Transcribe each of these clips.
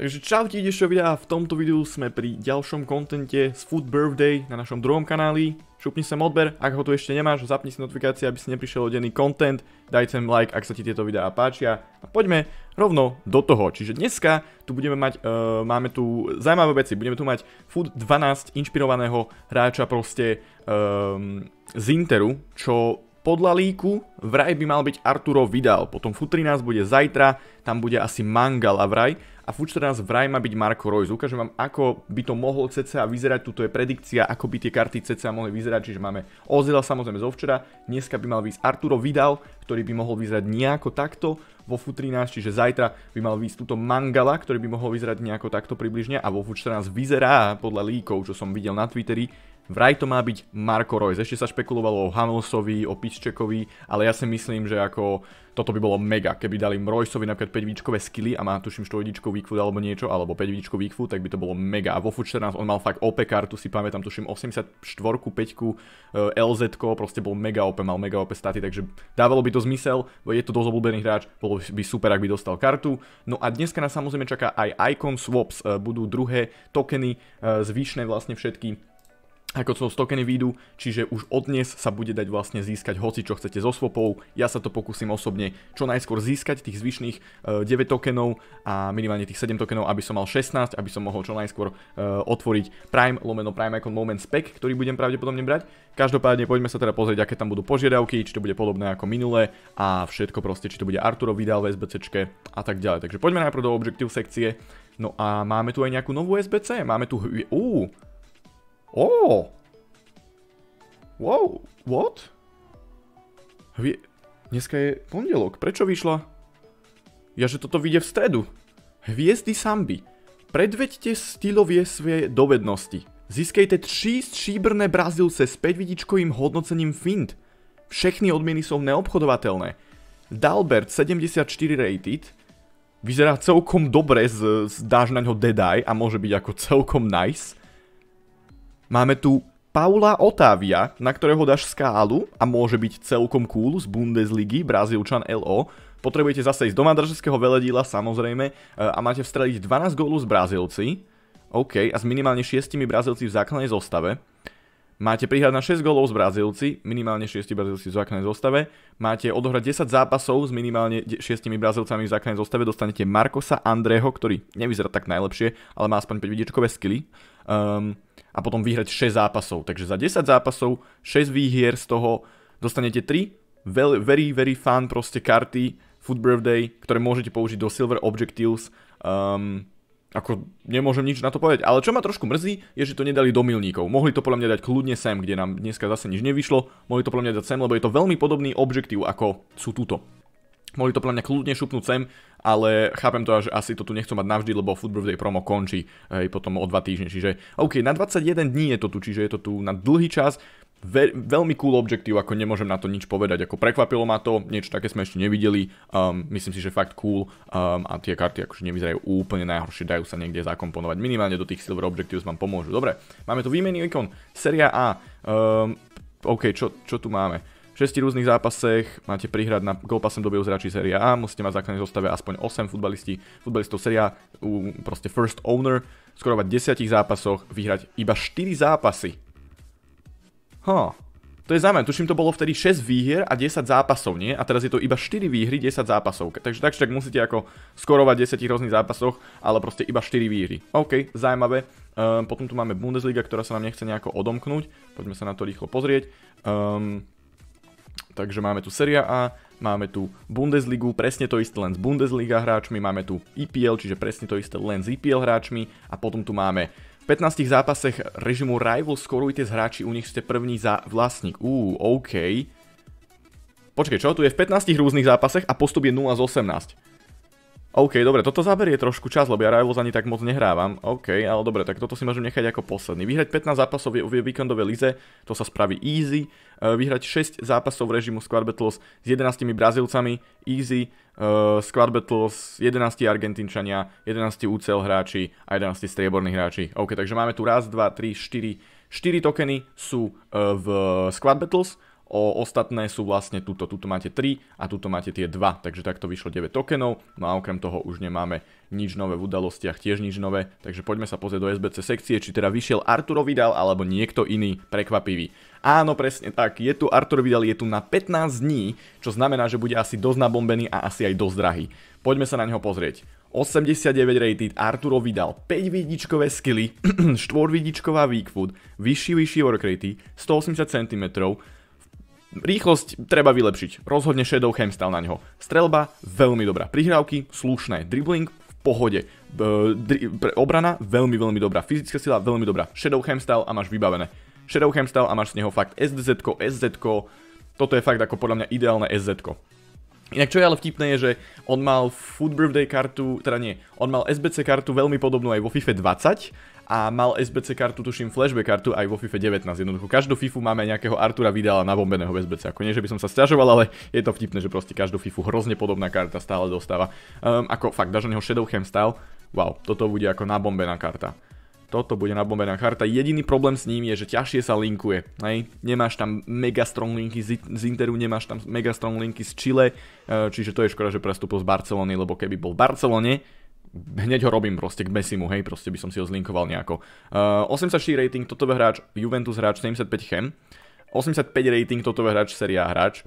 Takže čaute idešovia a v tomto videu sme pri ďalšom kontente z Food Birthday na našom druhom kanáli. Šupni sem odber, ak ho tu ešte nemáš, zapni si notifikácie, aby si neprišiel odený kontent, daj sem like, ak sa ti tieto videá páčia a poďme rovno do toho. Čiže dneska tu budeme mať, eh, máme tu zaujímavé veci, budeme tu mať Food 12 inšpirovaného hráča proste ehm, z Interu, čo podľa líku vraj by mal byť Arturo Vidal, potom FUT13 bude zajtra, tam bude asi Mangala vraj a Fuč teraz vraj má byť Marco Royce. Ukážem vám, ako by to mohol cca vyzerať, tuto je predikcia, ako by tie karty cca mohli vyzerať, čiže máme Ozila samozrejme zo včera, dneska by mal výsť Arturo Vidal, ktorý by mohol vyzerať nejako takto vo FU13, čiže zajtra by mal výsť túto Mangala, ktorý by mohol vyzerať nejako takto približne a vo FU14 vyzerá podľa líkov, čo som videl na Twitteri, Vraj to má byť Marco Reus. Ešte sa špekulovalo o Hamilsovi, o Piščekovi, ale ja si myslím, že ako toto by bolo mega, keby dali Reusovi napríklad 5 výčkové skily a má tuším 4-víčkový výkvud alebo niečo, alebo 5-víčkový výkvud, tak by to bolo mega. A vo FUT 14 on mal fakt OP kartu, si pamätám, tuším 84 5 LZ, proste bol mega OP, mal mega OP staty, takže dávalo by to zmysel, je to dosť obľúbený hráč, bolo by super, ak by dostal kartu. No a dneska nás samozrejme čaká aj Icon Swaps, eh, budú druhé tokeny eh, zvyšné vlastne všetky ako Source tokeny výjdu, čiže už od dnes sa bude dať vlastne získať hoci čo chcete zo swapov. Ja sa to pokúsim osobne čo najskôr získať tých zvyšných 9 eh, tokenov a minimálne tých 7 tokenov, aby som mal 16, aby som mohol čo najskôr eh, otvoriť Prime, lomeno Prime Icon Moment Spec, ktorý budem pravdepodobne brať. Každopádne poďme sa teda pozrieť, aké tam budú požiadavky, či to bude podobné ako minulé a všetko proste, či to bude Arturo vydal v SBCčke a tak ďalej. Takže poďme najprv do Objective sekcie. No a máme tu aj nejakú novú SBC, máme tu... Uuu, O! Oh. Wow, what? Hvie... Dneska je pondelok, prečo vyšla? Ja že toto vyjde v stredu. Hviezdy samby. Predveďte stylovie svoje dovednosti. získajte tři stříbrné brazilce s 5-vidičkovým hodnocením Fint. Všechny odmieny sú neobchodovateľné. Dalbert 74 rated. Vyzerá celkom dobre, z, z, dáš na ňo Dead Eye a môže byť ako celkom nice. Máme tu Paula Otávia, na ktorého dáš skálu a môže byť celkom cool z Bundesligy, Brazílčan LO. Potrebujete zase ísť do madržského veledíla samozrejme e, a máte vstreliť 12 gólov z Brazílci. OK, a s minimálne 6 Brazílci v základnej zostave. Máte prihrať na 6 gólov z Brazílci, minimálne 6 Brazílci v základnej zostave. Máte odohrať 10 zápasov s minimálne 6 Brazílcami v základnej zostave. Dostanete Markosa Andreho, ktorý nevyzerá tak najlepšie, ale má aspoň 5 vidiečkové skily. Um, a potom vyhrať 6 zápasov. Takže za 10 zápasov, 6 výhier z toho dostanete 3 very, very fun proste karty Food Birthday, ktoré môžete použiť do Silver Objectives. Um, ako nemôžem nič na to povedať. Ale čo ma trošku mrzí, je, že to nedali do milníkov. Mohli to podľa mňa dať kľudne sem, kde nám dneska zase nič nevyšlo. Mohli to podľa mňa dať sem, lebo je to veľmi podobný objektív, ako sú túto. Mohli to plne mňa kľudne šupnúť sem, ale chápem to, že asi to tu nechcú mať navždy, lebo Food Birthday promo končí aj potom o 2 týždne. Čiže OK, na 21 dní je to tu, čiže je to tu na dlhý čas. Ve- veľmi cool objektív, ako nemôžem na to nič povedať, ako prekvapilo ma to, niečo také sme ešte nevideli, um, myslím si, že fakt cool um, a tie karty akože nevyzerajú úplne najhoršie, dajú sa niekde zakomponovať, minimálne do tých Silver Objectives vám pomôžu. Dobre, máme tu výmenný ikon, séria A, um, OK, čo, čo tu máme? 6 rôznych zápasech, máte prihrať na golpasem dobijú zráči Serie A, musíte mať v základnej zostave aspoň 8 futbalistí, futbalistov Serie A, proste first owner, skorovať v 10 zápasoch, vyhrať iba 4 zápasy. Ha, huh. to je zaujímavé, tuším to bolo vtedy 6 výhier a 10 zápasov, nie? A teraz je to iba 4 výhry, 10 zápasov. Takže tak, tak musíte ako skorovať v 10 rôznych zápasoch, ale proste iba 4 výhry. OK, zaujímavé. Um, potom tu máme Bundesliga, ktorá sa nám nechce nejako odomknúť. Poďme sa na to rýchlo pozrieť. Um, Takže máme tu Serie A, máme tu Bundesligu, presne to isté len s Bundesliga hráčmi, máme tu EPL, čiže presne to isté len s EPL hráčmi a potom tu máme v 15 zápasech režimu Rival skorujte s hráči, u nich ste první za vlastník. Uuu, OK. Počkej, čo? Tu je v 15 rôznych zápasech a postup je 0 z 18. OK, dobre, toto zaberie trošku čas, lebo ja Rivals ani tak moc nehrávam. OK, ale dobre, tak toto si môžem nechať ako posledný. Vyhrať 15 zápasov v víkendovej lize, to sa spraví easy. E, vyhrať 6 zápasov v režimu Squad Battles s 11 brazilcami easy. E, Squad Battles 11 Argentínčania, 11 UCL hráči a 11 strieborných hráči. OK, takže máme tu raz, 2, 3, 4. 4 tokeny sú e, v Squad Battles, O, ostatné sú vlastne tuto, tuto máte 3 a tuto máte tie 2, takže takto vyšlo 9 tokenov, no a okrem toho už nemáme nič nové v udalostiach, tiež nič nové, takže poďme sa pozrieť do SBC sekcie, či teda vyšiel Arturo Vidal alebo niekto iný prekvapivý. Áno, presne tak, je tu Arturo Vidal, je tu na 15 dní, čo znamená, že bude asi dosť nabombený a asi aj dosť drahý. Poďme sa na neho pozrieť. 89 rated, Arturo Vidal, 5 vidičkové skily, 4 vidičková weak food, vyšší, vyšší work rate, 180 cm, Rýchlosť treba vylepšiť, rozhodne Shadow stal na ňoho. Strelba, veľmi dobrá. Prihrávky, slušné. Dribbling, v pohode. Dri obrana, veľmi, veľmi dobrá. Fyzická sila, veľmi dobrá. Shadow stal a máš vybavené. Shadow stal a máš z neho fakt SDZ, SZ, toto je fakt ako podľa mňa ideálne SZ. Inak čo je ale vtipné je, že on mal Food Birthday kartu, teda nie, on mal SBC kartu veľmi podobnú aj vo FIFA 20 a mal SBC kartu, tuším flashback kartu aj vo FIFA 19. Jednoducho každú FIFU máme nejakého Artura Vidala nabombeného v SBC. Ako nie, že by som sa stiažoval, ale je to vtipné, že proste každú FIFU hrozne podobná karta stále dostáva. Um, ako fakt, dáš neho Shadow style, wow, toto bude ako nabombená karta toto bude nabombená karta. Jediný problém s ním je, že ťažšie sa linkuje. Hej. Nemáš tam mega strong linky z, z Interu, nemáš tam mega strong linky z Chile, eh, čiže to je škoda, že prestúpil z Barcelony, lebo keby bol v Barcelone, hneď ho robím proste k Messimu, hej, proste by som si ho zlinkoval nejako. Uh, 84 rating, toto hráč, Juventus hráč, 75 chem. 85 rating, toto hráč, Seria hráč.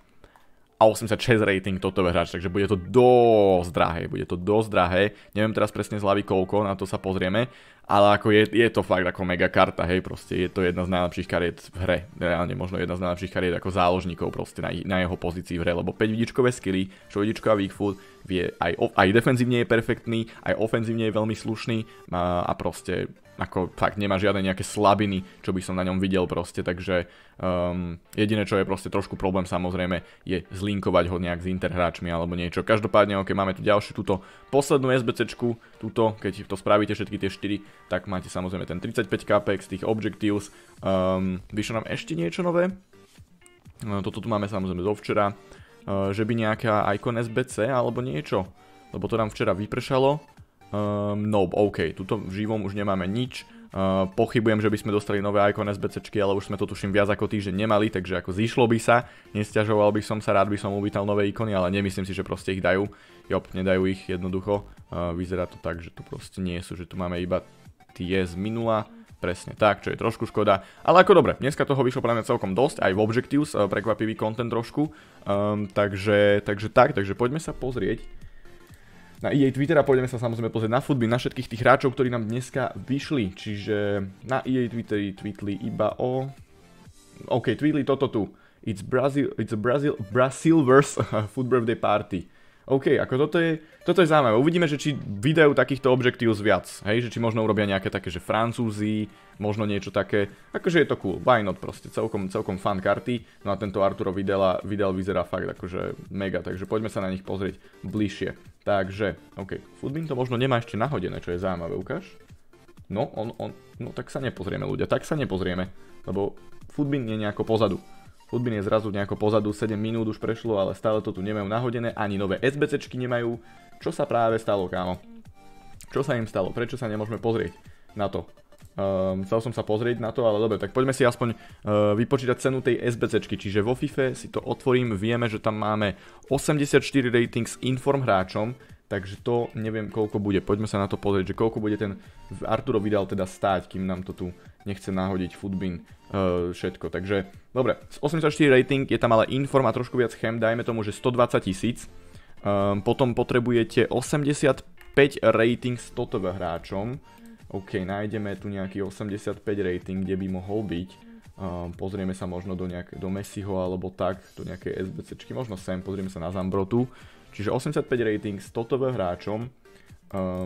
A 86 rating toto hráč, takže bude to dosť drahé, bude to dosť drahé. Neviem teraz presne z hlavy koľko, na to sa pozrieme ale ako je, je to fakt ako mega karta, hej, proste je to jedna z najlepších kariet v hre, reálne možno jedna z najlepších kariet ako záložníkov proste na, na jeho pozícii v hre, lebo 5 vidičkové skilly, 6 vidičková weak food, vie aj, aj defenzívne je perfektný, aj ofenzívne je veľmi slušný a, a proste ako fakt nemá žiadne nejaké slabiny, čo by som na ňom videl proste, takže um, jediné, čo je proste trošku problém samozrejme, je zlinkovať ho nejak s interhráčmi alebo niečo. Každopádne, okay, máme tu ďalšiu túto poslednú SBCčku, túto, keď to spravíte všetky tie 4 tak máte samozrejme ten 35 z tých objectives. Um, vyšlo nám ešte niečo nové. No, toto tu máme samozrejme zo včera. Uh, že by nejaká Icon SBC alebo niečo. Lebo to nám včera vypršalo. Um, no, OK, tuto v živom už nemáme nič. Uh, pochybujem, že by sme dostali nové Icon SBCčky, ale už sme to tuším viac ako týždeň nemali, takže ako zišlo by sa, nestiažoval by som sa, rád by som uvítal nové ikony, ale nemyslím si, že proste ich dajú. Jop, nedajú ich jednoducho, uh, vyzerá to tak, že to proste nie sú, že tu máme iba je z minula. Presne tak, čo je trošku škoda. Ale ako dobre, dneska toho vyšlo mňa celkom dosť, aj v Objectives, eh, prekvapivý content trošku. Ehm, takže, takže tak, takže poďme sa pozrieť na EA Twitter a poďme sa samozrejme pozrieť na futby, na všetkých tých hráčov, ktorí nám dneska vyšli. Čiže na EA Twitteri tweetli iba o... OK, tweetli toto tu. It's Brazil, it's a Brazil, vs. Food Birthday Party. OK, ako toto je, toto je zaujímavé. Uvidíme, že či vydajú takýchto objektív viac. Hej, že či možno urobia nejaké také, že Francúzi, možno niečo také. Akože je to cool, why not proste, celkom, celkom fan karty. No a tento Arturo Videla, Videl vyzerá fakt akože mega, takže poďme sa na nich pozrieť bližšie. Takže, OK, Foodbin to možno nemá ešte nahodené, čo je zaujímavé, ukáž. No, on, on, no tak sa nepozrieme ľudia, tak sa nepozrieme, lebo Foodbin je nejako pozadu. Hudbin je zrazu nejako pozadu, 7 minút už prešlo, ale stále to tu nemajú nahodené, ani nové SBCčky nemajú. Čo sa práve stalo, kámo? Čo sa im stalo? Prečo sa nemôžeme pozrieť na to? Um, chcel som sa pozrieť na to, ale dobre, tak poďme si aspoň uh, vypočítať cenu tej SBCčky. Čiže vo FIFA si to otvorím, vieme, že tam máme 84 rating s inform hráčom, takže to neviem koľko bude. Poďme sa na to pozrieť, že koľko bude ten Arturo Vidal teda stáť, kým nám to tu nechce nahodiť footbin, eh, všetko. Takže, dobre, z 84 rating je tam ale inform a trošku viac chem, dajme tomu, že 120 tisíc. Ehm, potom potrebujete 85 rating s TOTV hráčom. OK, nájdeme tu nejaký 85 rating, kde by mohol byť. Um, pozrieme sa možno do, nejak, do Messiho alebo tak, do nejakej SBCčky, možno sem, pozrieme sa na Zambrotu. Čiže 85 rating s TOTV hráčom um,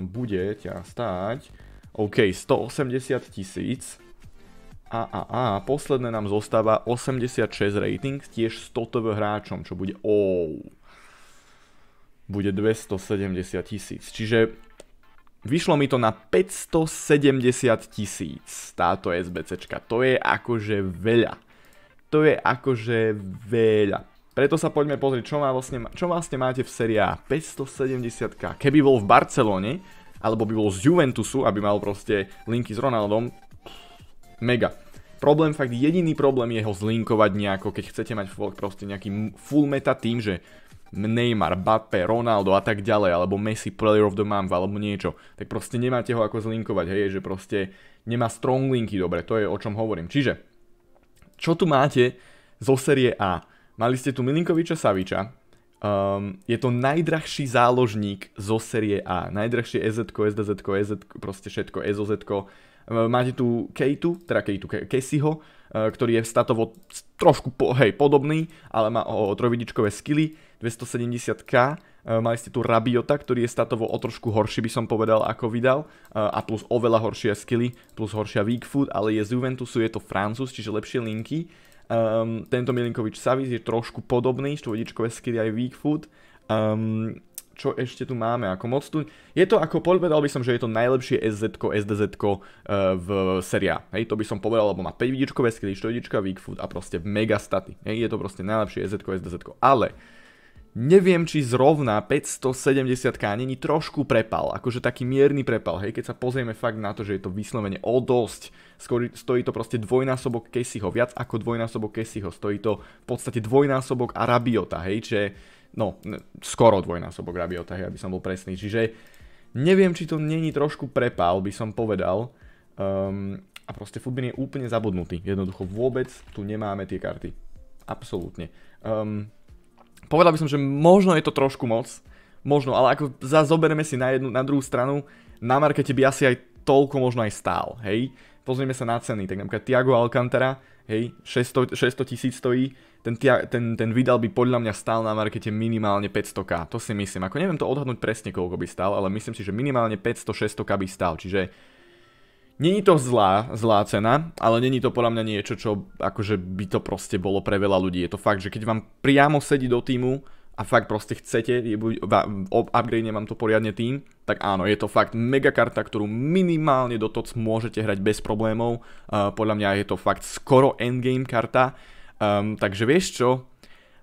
bude ťa stáť OK, 180 tisíc a, a, a posledné nám zostáva 86 rating, tiež s TV hráčom, čo bude oh, bude 270 tisíc. Čiže vyšlo mi to na 570 tisíc táto SBCčka. To je akože veľa. To je akože veľa. Preto sa poďme pozrieť, čo, má vlastne, čo vlastne máte v sérii 570k. Keby bol v Barcelone, alebo by bol z Juventusu, aby mal proste linky s Ronaldom, Mega. Problém, fakt jediný problém je ho zlinkovať nejako, keď chcete mať proste nejaký full meta tým, že Neymar, Bappe, Ronaldo a tak ďalej, alebo Messi Player of the Month, alebo niečo, tak proste nemáte ho ako zlinkovať, hej, že proste nemá strong linky, dobre, to je o čom hovorím. Čiže, čo tu máte zo série A? Mali ste tu Milinkoviča Saviča, um, je to najdrahší záložník zo série A, najdrahšie EZ, SDZ, EZ, proste všetko, EZZ, E, máte tu Kejtu, teda Kejtu, Kesiho, e, ktorý je statovo trošku po, hej, podobný, ale má o trojvidičkové skily, 270k, e, mali ste tu Rabiota, ktorý je statovo o trošku horší, by som povedal, ako vydal, a plus oveľa horšie skily, plus horšia weak food, ale je z Juventusu, je to Francúz, čiže lepšie linky. Um, tento Milinkovič savis je trošku podobný, štvodičkové skily aj weak food. Um, ehm, čo ešte tu máme, ako moc tu... Je to, ako povedal by som, že je to najlepšie SZ, SDZ uh, e, v seria. Hej, to by som povedal, lebo má 5 vidičkové skry, 4 vidička weak food a proste mega staty. Hej, je to proste najlepšie SZ, SDZ. Ale neviem, či zrovna 570 není trošku prepal, akože taký mierny prepal, hej, keď sa pozrieme fakt na to, že je to vyslovene o dosť, skôr stojí to proste dvojnásobok Kessyho, viac ako dvojnásobok Kessyho, stojí to v podstate dvojnásobok Arabiota, hej, čiže No, skoro dvojnásobok Rabiotahy, aby som bol presný. Čiže neviem, či to není trošku prepál, by som povedal. Um, a proste Foodbin je úplne zabudnutý. Jednoducho vôbec tu nemáme tie karty. Absolútne. Um, povedal by som, že možno je to trošku moc. Možno, ale ako zoberieme si na jednu, na druhú stranu, na markete by asi aj toľko možno aj stál, hej? Pozrieme sa na ceny, tak napríklad Tiago Alcantara, hej, 600, 600 tisíc stojí, ten, ten, ten vydal by podľa mňa stál na markete minimálne 500k, to si myslím, ako neviem to odhadnúť presne koľko by stál, ale myslím si, že minimálne 500-600k by stál, čiže Není to zlá, zlá cena, ale není to podľa mňa niečo, čo akože by to proste bolo pre veľa ľudí. Je to fakt, že keď vám priamo sedí do týmu a fakt proste chcete, upgrade vám to poriadne tým, tak áno, je to fakt mega karta, ktorú minimálne do TOC môžete hrať bez problémov. Uh, podľa mňa je to fakt skoro endgame karta. Um, takže vieš čo,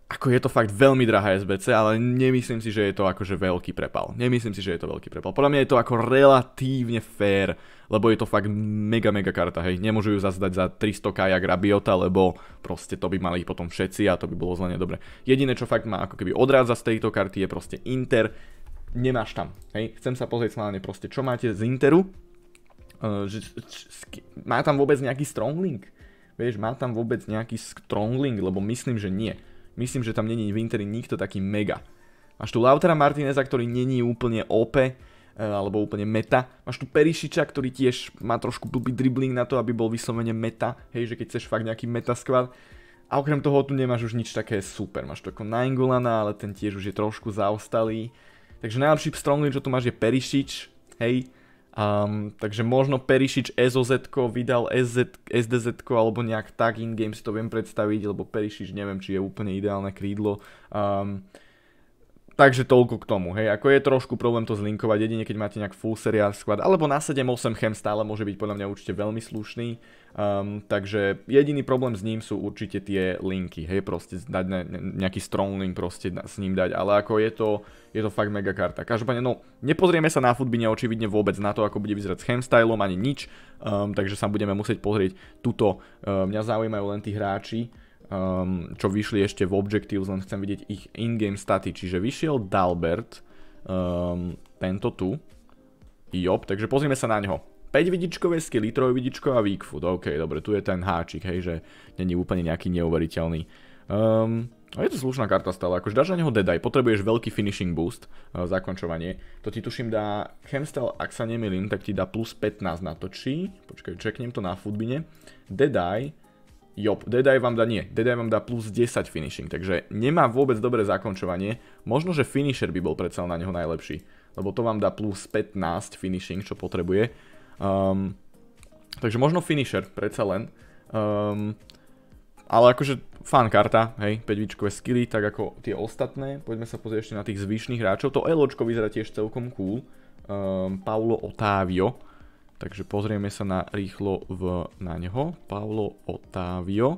ako je to fakt veľmi drahá SBC, ale nemyslím si, že je to akože veľký prepal. Nemyslím si, že je to veľký prepal. Podľa mňa je to ako relatívne fair, lebo je to fakt mega, mega karta, hej. Nemôžu ju zazdať za 300 kajak Rabiota, lebo proste to by mali potom všetci a to by bolo zle nedobre. Jediné, čo fakt má ako keby odrádza z tejto karty je proste Inter. Nemáš tam, hej. Chcem sa pozrieť smálne proste, čo máte z Interu. Ehm, má tam vôbec nejaký strong link? Vieš, má tam vôbec nejaký strong link, lebo myslím, že nie. Myslím, že tam není v Interi nikto taký mega. Máš tu Lautera Martineza, ktorý není úplne OP, eh, alebo úplne meta. Máš tu Perišiča, ktorý tiež má trošku blbý dribbling na to, aby bol vyslovene meta, hej, že keď chceš fakt nejaký meta skvad. A okrem toho tu nemáš už nič také super. Máš tu ako Naingolana, ale ten tiež už je trošku zaostalý. Takže najlepší strongly, čo tu máš je Perišič, hej, Um, takže možno Perišič SOZ vydal SZ, SDZ alebo nejak tak in-game si to viem predstaviť, lebo Perišič neviem, či je úplne ideálne krídlo. Um, Takže toľko k tomu, hej, ako je trošku problém to zlinkovať, jedine keď máte nejak full seriál sklad, alebo na 7-8 chem stále môže byť podľa mňa určite veľmi slušný, um, takže jediný problém s ním sú určite tie linky, hej, proste dať ne, nejaký strong link proste s ním dať, ale ako je to, je to fakt mega karta. Každopádne, no, nepozrieme sa na futby neočividne vôbec na to, ako bude vyzerať s chemstylom ani nič, um, takže sa budeme musieť pozrieť tuto, um, mňa zaujímajú len tí hráči, um, čo vyšli ešte v Objectives, len chcem vidieť ich in-game staty. Čiže vyšiel Dalbert, um, tento tu, Job, takže pozrieme sa na neho. 5 vidičkové skilly, 3 vidičková weak food, ok, dobre, tu je ten háčik, hej, že není úplne nejaký neuveriteľný. Um, a je to slušná karta stále, akože dáš na neho eye, potrebuješ veľký finishing boost, uh, zakončovanie, to ti tuším dá, Chemstel, ak sa nemilím, tak ti dá plus 15 na to, či, počkaj, čeknem to na futbine, eye, Job. Dead Eye vám dá nie. Dead Eye vám dá plus 10 finishing, takže nemá vôbec dobré zakončovanie. Možno, že finisher by bol predsa na neho najlepší, lebo to vám dá plus 15 finishing, čo potrebuje. Um, takže možno finisher, predsa len. Um, ale akože fan karta, hej, 5 skilly, tak ako tie ostatné. Poďme sa pozrieť ešte na tých zvyšných hráčov. To Eločko vyzerá tiež celkom cool. Um, Paulo Otávio Takže pozrieme sa na rýchlo v, na neho. Pavlo Otavio.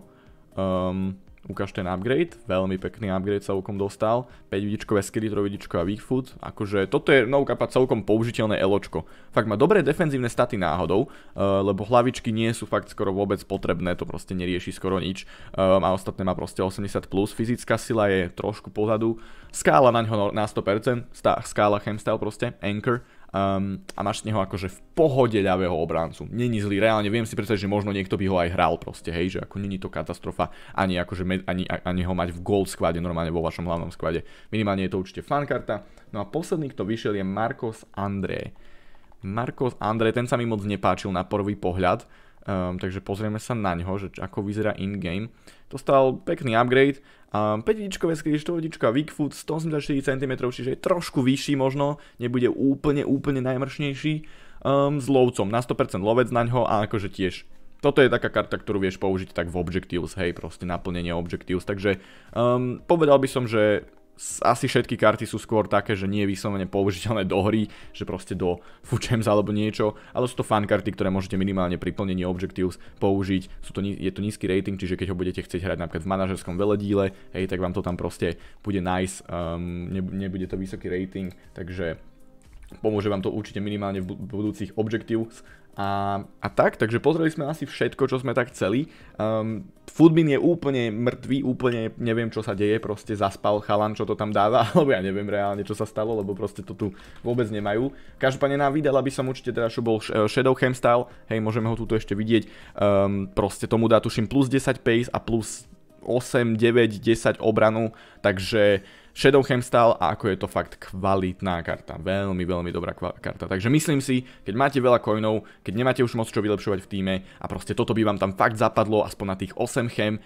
Um, ehm, ukáž ten upgrade. Veľmi pekný upgrade sa celkom dostal. 5 vidičkové skilly, 3 vidičkové weak food. Akože toto je no kapa celkom použiteľné eločko. Fakt má dobré defenzívne staty náhodou, uh, lebo hlavičky nie sú fakt skoro vôbec potrebné, to proste nerieši skoro nič. Um, a ostatné má proste 80+, plus. fyzická sila je trošku pozadu. Skála na ňo no, na 100%, Stá, skála chemstyle proste, anchor um, a máš z neho akože v pohode ľavého obráncu. Není zlý, reálne viem si predstaviť, že možno niekto by ho aj hral proste, hej, že ako není to katastrofa ani, akože med, ani, ani ho mať v gold skvade, normálne vo vašom hlavnom skvade. Minimálne je to určite fankarta. No a posledný, kto vyšiel je Marcos André. Marcos André, ten sa mi moc nepáčil na prvý pohľad, Um, takže pozrieme sa na ňo, že ako vyzerá in-game. Dostal pekný upgrade, um, 5 skrýž, 4 weak foot, 184 cm, čiže je trošku vyšší možno, nebude úplne, úplne najmršnejší. Um, s lovcom, na 100% lovec na ňo a akože tiež toto je taká karta, ktorú vieš použiť tak v Objectives, hej, proste naplnenie Objectives, takže um, povedal by som, že asi všetky karty sú skôr také, že nie je vyslovene použiteľné do hry, že proste do Fugems alebo niečo, ale sú to fan karty, ktoré môžete minimálne pri plnení objectives použiť. Sú to, je to nízky rating, čiže keď ho budete chcieť hrať napríklad v manažerskom veledíle, hej, tak vám to tam proste bude nice, um, nebude to vysoký rating, takže pomôže vám to určite minimálne v budúcich objectives a, a tak, takže pozreli sme asi všetko, čo sme tak chceli. Um, ehm, Foodbin je úplne mŕtvý, úplne neviem, čo sa deje, proste zaspal chalan, čo to tam dáva, alebo ja neviem reálne, čo sa stalo, lebo proste to tu vôbec nemajú. Každopádne nám vydala by som určite teda, čo bol eh, Shadow Chem Style, hej, môžeme ho tu ešte vidieť. Um, proste tomu dá tuším plus 10 pace a plus 8, 9, 10 obranu, takže Shadow Hemstall a ako je to fakt kvalitná karta. Veľmi, veľmi dobrá karta. Takže myslím si, keď máte veľa coinov, keď nemáte už moc čo vylepšovať v týme a proste toto by vám tam fakt zapadlo aspoň na tých 8 chem,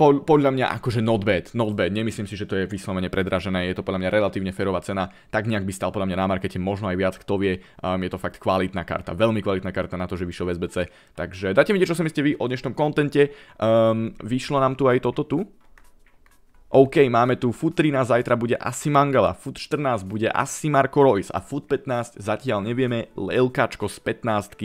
podľa mňa akože not bad, not bad. Nemyslím si, že to je vyslovene predražené, je to podľa mňa relatívne ferová cena. Tak nejak by stal podľa mňa na markete možno aj viac, kto vie. Um, je to fakt kvalitná karta, veľmi kvalitná karta na to, že vyšlo v SBC. Takže dajte mi čo sa myslíte vy o dnešnom kontente. Um, vyšlo nám tu aj toto tu. OK, máme tu FUT 13, zajtra bude asi Mangala, FUT 14 bude asi Marko Royce a FUT 15 zatiaľ nevieme, LKčko z 15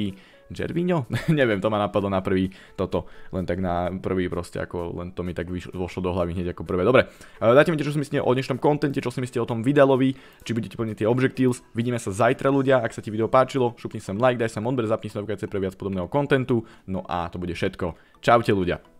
Gervinho? Neviem, to ma napadlo na prvý toto, len tak na prvý proste, ako len to mi tak vošlo do hlavy hneď ako prvé. Dobre, e, dajte mi čo si myslíte o dnešnom kontente, čo si myslíte o tom videlovi, či budete plniť tie objectives. Vidíme sa zajtra ľudia, ak sa ti video páčilo, šupni sem like, daj sem odber, zapni sa notifikácie pre viac podobného kontentu. No a to bude všetko. Čaute ľudia.